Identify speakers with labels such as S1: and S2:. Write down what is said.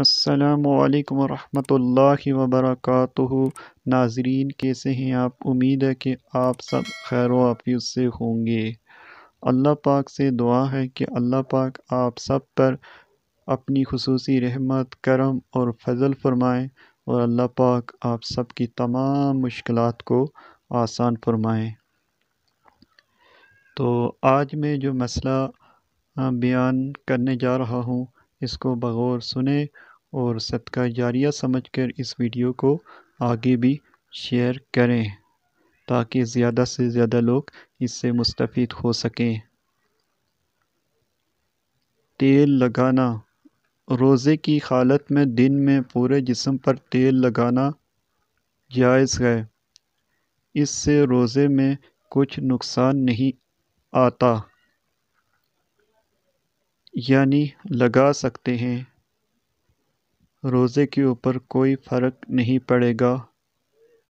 S1: असलकम रहमतुल्लाहि व नाजरीन कैसे हैं आप उम्मीद है कि आप सब खैर वाफियत से होंगे अल्लाह पाक से दुआ है कि अल्लाह पाक आप सब पर अपनी खसूसी रहमत करम और फजल फरमाएँ और अल्लाह पाक आप सब की तमाम मुश्किल को आसान फरमाएँ तो आज मैं जो मसला बयान करने जा रहा हूँ इसको बग़ौर सुने और सदका जारिया समझकर इस वीडियो को आगे भी शेयर करें ताकि ज़्यादा से ज़्यादा लोग इससे मुस्तफ़ हो सकें तेल लगाना रोज़े की हालत में दिन में पूरे जिसम पर तेल लगाना जायज़ है इससे रोज़े में कुछ नुकसान नहीं आता यानी लगा सकते हैं रोज़े के ऊपर कोई फ़र्क नहीं पड़ेगा